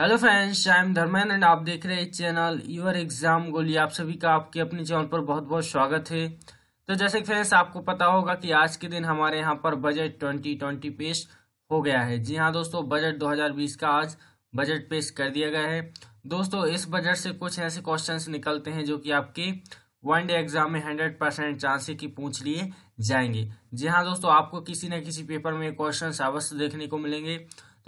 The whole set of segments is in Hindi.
hello friends I am Dharmendra and आप देख रहे हैं चैनल यूर एग्जाम गोली आप सभी का आपके अपने चैनल पर बहुत बहुत स्वागत है तो जैसे फ्रेंड्स आपको पता होगा कि आज के दिन हमारे यहाँ पर बजट ट्वेंटी ट्वेंटी पेश हो गया है जी हाँ दोस्तों बजट 2020 का आज बजट पेश कर दिया गया है दोस्तों इस बजट से कुछ ऐसे क्वेश्चन निकलते हैं जो कि आपके वन डे एग्जाम में हंड्रेड परसेंट चांस है कि पूछ लिए जाएंगे जी हाँ दोस्तों आपको किसी न किसी पेपर में क्वेश्चन अवश्य देखने को मिलेंगे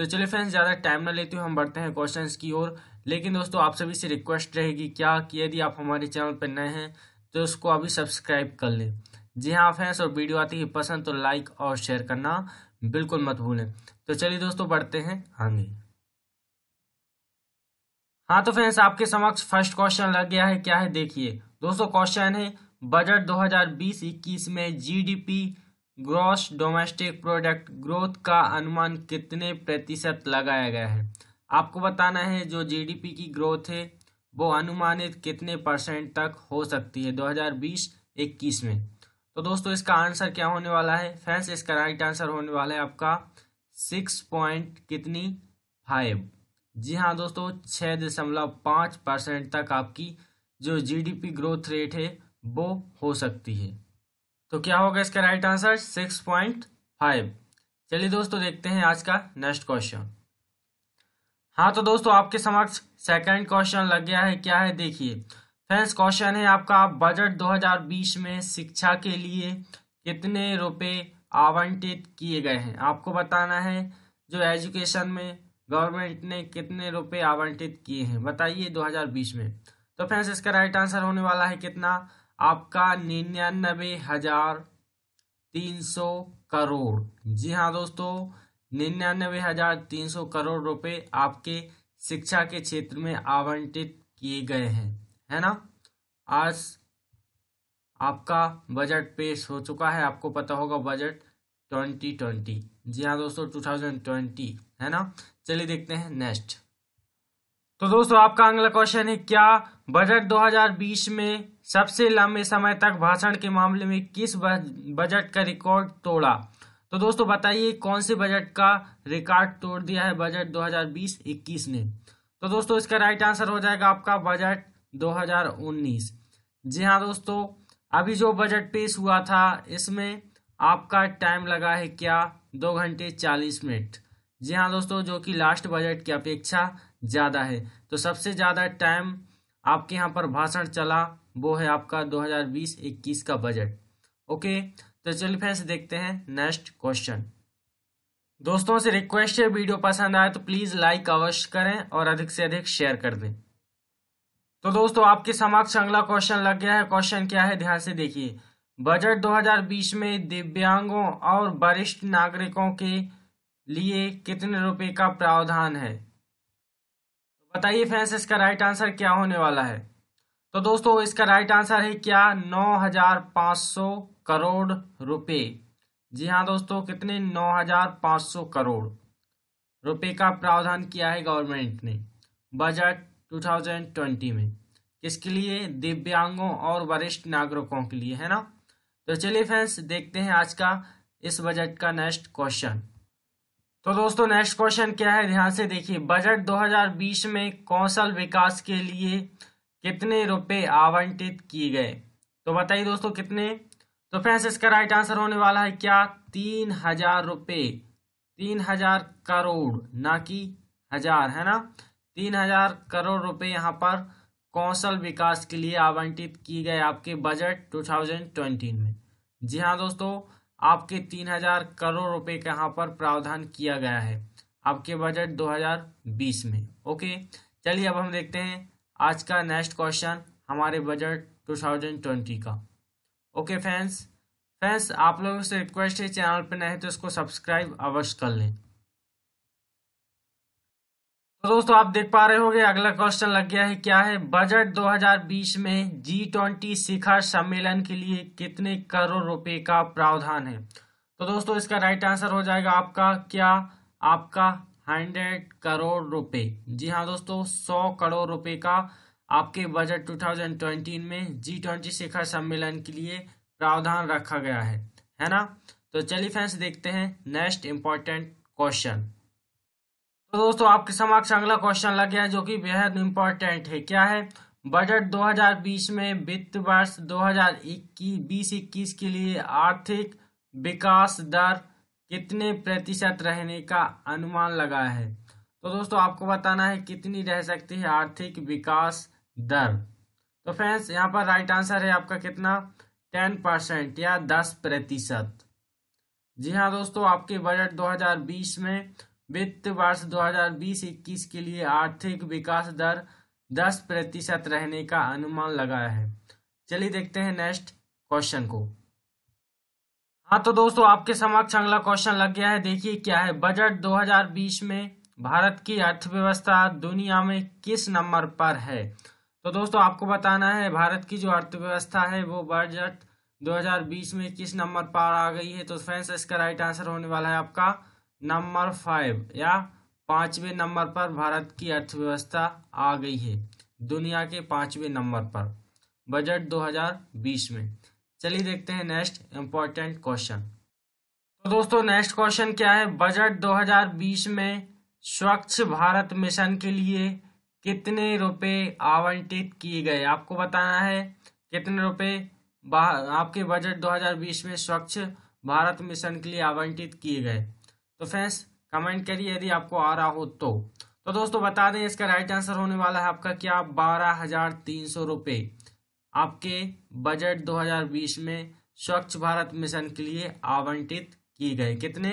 तो चलिए फ्रेंड्स ज़्यादा टाइम ना लेते हुए हम बढ़ते हैं क्वेश्चन की ओर लेकिन दोस्तों आप सभी से रिक्वेस्ट रहेगी क्या कि यदि आप हमारे चैनल पर नए हैं तो उसको अभी सब्सक्राइब कर लें जी हाँ फ्रेंड्स और वीडियो आती है पसंद तो लाइक और शेयर करना बिल्कुल मत भूलें तो चलिए दोस्तों बढ़ते हैं आगे हाँ तो फ्रेंड्स आपके समक्ष फर्स्ट क्वेश्चन लग गया है क्या है देखिए दोस्तों क्वेश्चन है बजट 2020-21 में GDP gross domestic product growth का अनुमान कितने प्रतिशत लगाया गया है आपको बताना है जो जीडीपी की ग्रोथ है वो अनुमानित कितने परसेंट तक हो सकती है 2020-21 में तो दोस्तों इसका आंसर क्या होने वाला है फैंस इसका राइट आंसर होने वाला है आपका सिक्स पॉइंट कितनी फाइव जी हाँ दोस्तों छः दशमलव पाँच परसेंट तक आपकी जो जीडीपी ग्रोथ रेट है वो हो सकती है तो क्या होगा इसका right answer six point five चलिए दोस्तों देखते हैं आज का नेक्स्ट क्वेश्चन हाँ तो दोस्तों आपके समक्ष सेकंड क्वेश्चन लग गया है क्या है देखिए फ्रेंड्स क्वेश्चन है आपका बजट 2020 में शिक्षा के लिए कितने रुपए आवंटित किए गए हैं आपको बताना है जो एजुकेशन में गवर्नमेंट ने कितने रुपए आवंटित किए हैं बताइए 2020 में तो फ्रेंड्स इसका राइट आंसर होने वाला है कितना आपका निन्यानबे हजार तीन सौ करोड़ जी हाँ दोस्तों निन्यानबे हजार तीन सौ करोड़ रुपए आपके शिक्षा के क्षेत्र में आवंटित किए गए हैं है ना आज आपका बजट पेश हो चुका है आपको पता होगा बजट ट्वेंटी ट्वेंटी जी हाँ दोस्तों टू थाउजेंड ट्वेंटी है ना चलिए देखते हैं नेक्स्ट तो दोस्तों आपका अगला क्वेश्चन है क्या बजट 2020 में सबसे लंबे समय तक भाषण के मामले में किस बजट का रिकॉर्ड तोड़ा तो दोस्तों बताइए कौन से बजट का रिकॉर्ड तोड़ दिया है बजट 2020-21 ने तो दोस्तों इसका राइट आंसर हो जाएगा आपका बजट 2019 जी हाँ दोस्तों अभी जो बजट पेश हुआ था इसमें आपका टाइम लगा है क्या दो घंटे चालीस मिनट जी हाँ दोस्तों जो कि लास्ट बजट की अपेक्षा ज़्यादा है तो सबसे ज़्यादा टाइम आपके यहाँ पर भाषण चला वो है आपका 2020-21 का बजट ओके तो चलिए फ्रेंड्स देखते हैं नेक्स्ट क्वेश्चन दोस्तों से रिक्वेस्ट है वीडियो पसंद आए तो प्लीज़ लाइक अवश्य करें और अधिक से अधिक शेयर कर दें तो दोस्तों आपके समक्ष अगला क्वेश्चन लग गया है क्वेश्चन क्या है ध्यान से देखिए बजट 2020 में दिव्यांगों और वरिष्ठ नागरिकों के लिए कितने रुपए का प्रावधान है तो बताइए फ्रेंड्स इसका राइट आंसर क्या होने वाला है तो दोस्तों इसका राइट आंसर है क्या 9,500 करोड़ रुपए जी हाँ दोस्तों कितने 9,500 करोड़ रुपए का प्रावधान किया है गवर्नमेंट ने बजट 2020 में किसके लिए दिव्यांगों और वरिष्ठ नागरिकों के लिए है ना तो चलिए फ्रेंड्स देखते हैं आज का इस बजट का नेक्स्ट क्वेश्चन तो दोस्तों नेक्स्ट क्वेश्चन क्या है ध्यान से देखिए बजट 2020 में कौशल विकास के लिए कितने रुपए आवंटित किए गए तो बताइए दोस्तों कितने तो फ्रेंड्स इसका राइट आंसर होने वाला है क्या तीन हजार रुपये तीन हजार करोड़ ना कि हजार है ना तीन हजार करोड़ रुपए यहां पर कौशल विकास के लिए आवंटित किए गए आपके बजट 2020 में जी हाँ दोस्तों आपके 3000 करोड़ रुपए का यहाँ पर प्रावधान किया गया है आपके बजट 2020 में ओके चलिए अब हम देखते हैं आज का नेक्स्ट क्वेश्चन हमारे बजट 2020 का ओके फ्रेंड्स फ्रेंड्स आप लोगों से रिक्वेस्ट है चैनल पर नए तो इसको सब्सक्राइब अवश्य कर लें तो दोस्तों आप देख पा रहे होंगे अगला क्वेश्चन लग गया है क्या है बजट 2020 में जी ट्वेंटी शिखर सम्मेलन के लिए कितने करोड़ रुपए का प्रावधान है तो दोस्तों इसका राइट आंसर हो जाएगा आपका क्या आपका हंड्रेड करोड़ रुपए जी हाँ दोस्तों सौ करोड़ रुपए का आपके बजट 2020 में जी ट्वेंटी शिखर सम्मेलन के लिए प्रावधान रखा गया है है ना तो चलिए फ्रेंड्स देखते हैं नेक्स्ट इंपॉर्टेंट क्वेश्चन तो दोस्तों आपके समक्ष अगला क्वेश्चन लग गया जो कि बेहद इम्पोर्टेंट है क्या है बजट 2020 में वित्त वर्ष 2021-2021 के लिए आर्थिक विकास दर कितने प्रतिशत रहने का अनुमान लगा है तो दोस्तों आपको बताना है कितनी रह सकती है आर्थिक विकास दर तो फ्रेंड्स यहाँ पर राइट आंसर है आपका कितना टेन परसेंट या दस प्रतिशत जी हाँ दोस्तों आपके बजट 2020 में वित्त वर्ष 2020-21 के लिए आर्थिक विकास दर 10 प्रतिशत रहने का अनुमान लगाया है चलिए देखते हैं नेक्स्ट क्वेश्चन को हाँ तो दोस्तों आपके समक्ष अगला क्वेश्चन लग गया है देखिए क्या है बजट 2020 में भारत की अर्थव्यवस्था दुनिया में किस नंबर पर है तो दोस्तों आपको बताना है भारत की जो अर्थव्यवस्था है वो बजट 2020 में किस नंबर पर आ गई है तो फ्रेंड्स इसका राइट आंसर होने वाला है आपका नंबर फाइव या पांचवें नंबर पर भारत की अर्थव्यवस्था आ गई है दुनिया के पांचवें नंबर पर बजट 2020 में चलिए देखते हैं नेक्स्ट इम्पोर्टेंट क्वेश्चन तो दोस्तों नेक्स्ट क्वेश्चन क्या है बजट 2020 में स्वच्छ भारत मिशन के लिए कितने रुपए आवंटित किए गए आपको बताना है कितने रुपए आपके बजट 2020 में स्वच्छ भारत मिशन के लिए आवंटित किए गए तो फ्रेंड्स कमेंट करिए यदि आपको आ रहा हो तो तो दोस्तों बता दें इसका राइट आंसर होने वाला है आपका क्या बारह हजार तीन सौ रुपये आपके बजट 2020 में स्वच्छ भारत मिशन के लिए आवंटित किए गए कितने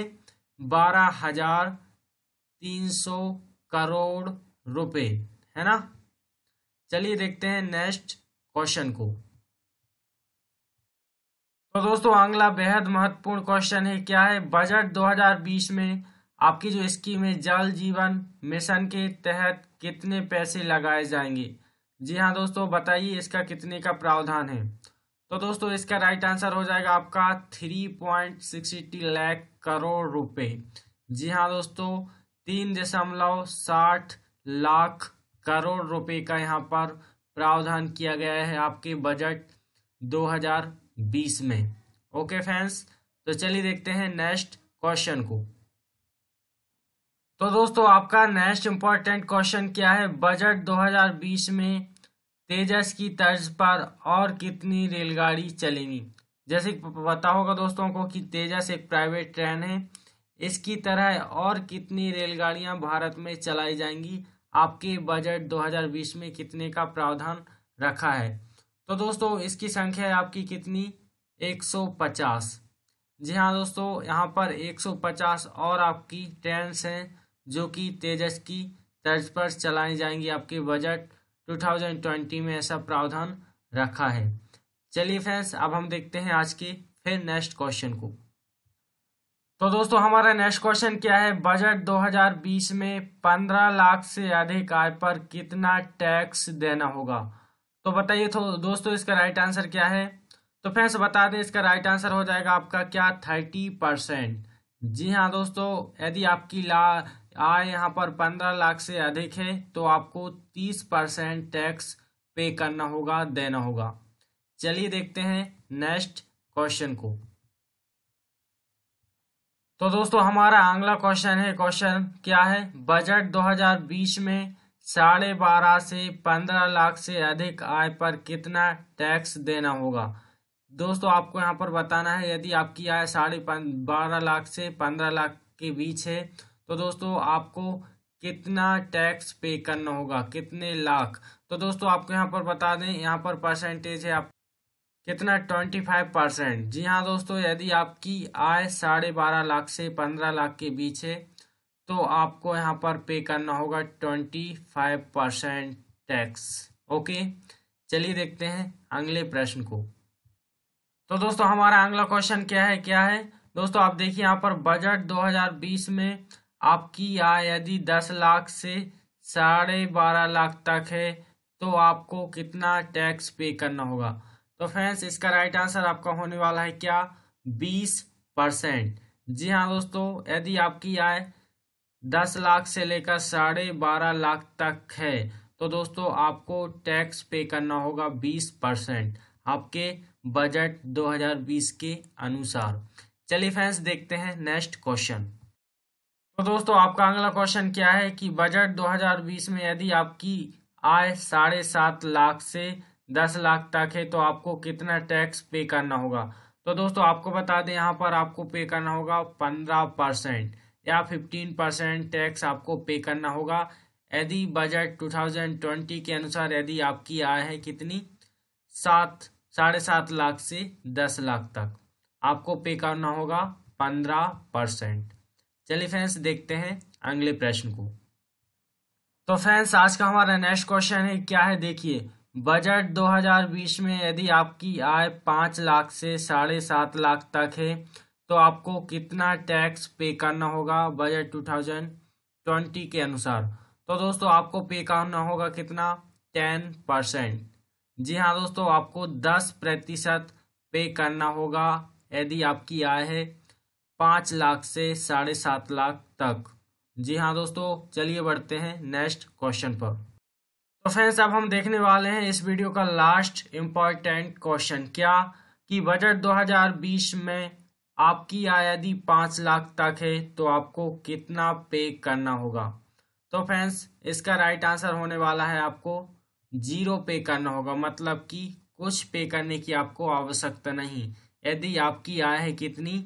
बारह हजार तीन सौ करोड़ रुपए है ना चलिए देखते हैं नेक्स्ट क्वेश्चन को तो दोस्तों अगला बेहद महत्वपूर्ण क्वेश्चन है क्या है बजट 2020 में आपकी जो स्कीम है जल जीवन मिशन के तहत कितने पैसे लगाए जाएंगे जी हाँ दोस्तों बताइए इसका कितने का प्रावधान है तो दोस्तों इसका राइट आंसर हो जाएगा आपका three point sixty lakh crore रुपए जी हाँ दोस्तों तीन दशमलव साठ लाख करोड़ रुपए का यहाँ पर प्रावधान किया गया है आपके बजट बीस में ओके फैंस तो चलिए देखते हैं नेक्स्ट क्वेश्चन को तो दोस्तों आपका नेक्स्ट इम्पोर्टेंट क्वेश्चन क्या है बजट 2020 में तेजस की तर्ज पर और कितनी रेलगाड़ी चलेंगी जैसे पता होगा दोस्तों को कि तेजस एक प्राइवेट ट्रेन है इसकी तरह और कितनी रेलगाड़ियां भारत में चलाई जाएंगी आपके बजट 2020 में कितने का प्रावधान रखा है तो दोस्तों इसकी संख्या आपकी कितनी 150 जी हाँ दोस्तों यहाँ पर 150 और आपकी ट्रेंस हैं जो कि तेजस की तर्ज पर चलाई जाएंगी आपके बजट 2020 में ऐसा प्रावधान रखा है चलिए फ्रेंड्स अब हम देखते हैं आज के फिर नेक्स्ट क्वेश्चन को तो दोस्तों हमारा नेक्स्ट क्वेश्चन क्या है बजट 2020 में 15 लाख से अधिक आय पर कितना टैक्स देना होगा तो बताइए तो दोस्तों इसका राइट आंसर क्या है तो फ्रेंड्स बता दें इसका राइट आंसर हो जाएगा आपका क्या थर्टी परसेंट जी हाँ दोस्तों यदि आपकी ला आय यहाँ पर पंद्रह लाख से अधिक है तो आपको तीस परसेंट टैक्स पे करना होगा देना होगा चलिए देखते हैं नेक्स्ट क्वेश्चन को तो दोस्तों हमारा अगला क्वेश्चन है क्वेश्चन क्या है बजट 2020 में साढ़े बारह से पंद्रह लाख से अधिक आय पर कितना टैक्स देना होगा दोस्तों आपको यहाँ पर बताना है यदि आपकी आय साढ़े बारह लाख से पंद्रह लाख के बीच है तो दोस्तों आपको कितना टैक्स पे करना होगा कितने लाख तो दोस्तों आपको यहाँ पर बता दें यहाँ पर परसेंटेज है आप कितना ट्वेंटी फाइव परसेंट जी हाँ दोस्तों यदि आपकी आय साढ़े बारह लाख से पंद्रह लाख के बीच है तो आपको यहाँ पर पे करना होगा twenty five percent tax okay चलिए देखते हैं अगले प्रश्न को तो दोस्तों हमारा अगला क्वेश्चन क्या है क्या है दोस्तों आप देखिए यहाँ पर बजट 2020 में आपकी आय यदि 10 लाख से साढ़े बारह लाख तक है तो आपको कितना टैक्स पे करना होगा तो फ्रेंड्स इसका राइट आंसर आपका होने वाला है क्या बीस परसेंट जी हाँ दोस्तों यदि आपकी आय दस लाख से लेकर साढ़े बारह लाख तक है तो दोस्तों आपको टैक्स पे करना होगा बीस परसेंट आपके बजट 2020 के अनुसार चलिए फ्रेंड्स देखते हैं नेक्स्ट क्वेश्चन तो दोस्तों आपका अगला क्वेश्चन क्या है कि बजट 2020 में यदि आपकी आय साढ़े सात लाख से दस लाख तक है तो आपको कितना टैक्स पे करना होगा तो दोस्तों आपको बता दें यहाँ पर आपको पे करना होगा पंद्रह परसेंट या 15 परसेंट टैक्स आपको पे करना होगा यदि बजट 2020 के अनुसार यदि आपकी आय है कितनी सात साढ़े सात लाख से दस लाख तक आपको पे करना होगा पंद्रह परसेंट चलिए फ्रेंड्स देखते हैं अगले प्रश्न को तो फ्रेंड्स आज का हमारा नेक्स्ट क्वेश्चन है क्या है देखिए बजट 2020 में यदि आपकी आय पाँच लाख से साढ़े सात लाख तक है तो आपको कितना टैक्स पे करना होगा बजट 2020 के अनुसार तो दोस्तों आपको पे करना होगा कितना टेन परसेंट जी हाँ दोस्तों आपको दस प्रतिशत पे करना होगा यदि आपकी आय है पाँच लाख से साढ़े सात लाख तक जी हाँ दोस्तों चलिए बढ़ते हैं नेक्स्ट क्वेश्चन पर तो फ्रेंड्स अब हम देखने वाले हैं इस वीडियो का लास्ट इम्पॉर्टेंट क्वेश्चन क्या कि बजट 2020 में आपकी आय यदि पाँच लाख तक है तो आपको कितना पे करना होगा तो फ्रेंड्स इसका राइट आंसर होने वाला है आपको जीरो पे करना होगा मतलब कि कुछ पे करने की आपको आवश्यकता नहीं यदि आपकी आय है कितनी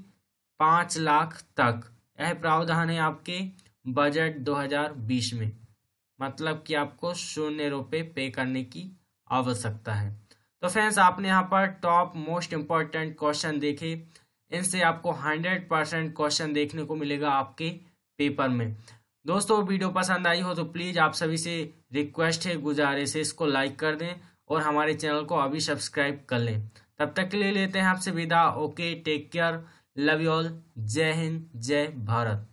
पाँच लाख तक यह प्रावधान है आपके बजट 2020 में मतलब कि आपको शून्य रुपये पे करने की आवश्यकता है तो फ्रेंड्स आपने यहाँ पर टॉप मोस्ट इम्पॉर्टेंट क्वेश्चन देखे इनसे आपको हंड्रेड परसेंट क्वेश्चन देखने को मिलेगा आपके पेपर में दोस्तों वीडियो पसंद आई हो तो प्लीज़ आप सभी से रिक्वेस्ट है गुजारिश है इसको लाइक कर दें और हमारे चैनल को अभी सब्सक्राइब कर लें तब तक के लिए लेते हैं आपसे विदा okay take care love you all जय हिंद जय भारत